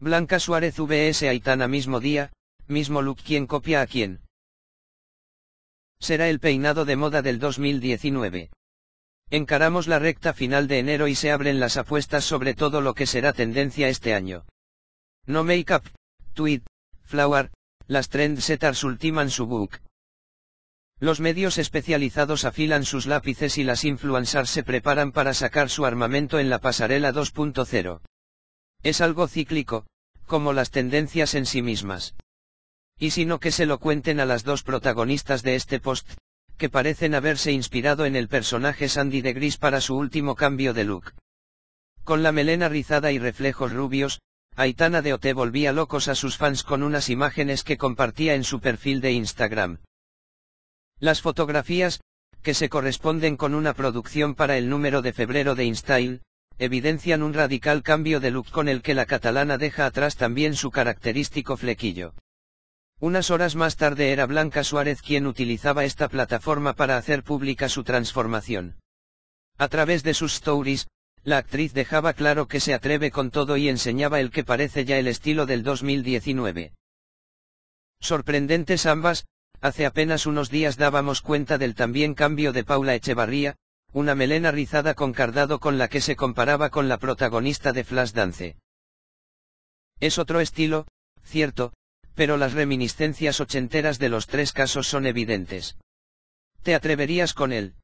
Blanca Suárez VS Aitana mismo día, mismo look quien copia a quién. Será el peinado de moda del 2019. Encaramos la recta final de enero y se abren las apuestas sobre todo lo que será tendencia este año. No make up, Tweet, Flower, las trendsetters ultiman su book. Los medios especializados afilan sus lápices y las influencers se preparan para sacar su armamento en la pasarela 2.0. Es algo cíclico, como las tendencias en sí mismas. Y sino que se lo cuenten a las dos protagonistas de este post, que parecen haberse inspirado en el personaje Sandy de Gris para su último cambio de look. Con la melena rizada y reflejos rubios, Aitana de Ote volvía locos a sus fans con unas imágenes que compartía en su perfil de Instagram. Las fotografías, que se corresponden con una producción para el número de febrero de InStyle, evidencian un radical cambio de look con el que la catalana deja atrás también su característico flequillo. Unas horas más tarde era Blanca Suárez quien utilizaba esta plataforma para hacer pública su transformación. A través de sus stories, la actriz dejaba claro que se atreve con todo y enseñaba el que parece ya el estilo del 2019. Sorprendentes ambas, hace apenas unos días dábamos cuenta del también cambio de Paula Echevarría, una melena rizada con cardado con la que se comparaba con la protagonista de Flashdance. Es otro estilo, cierto, pero las reminiscencias ochenteras de los tres casos son evidentes. ¿Te atreverías con él?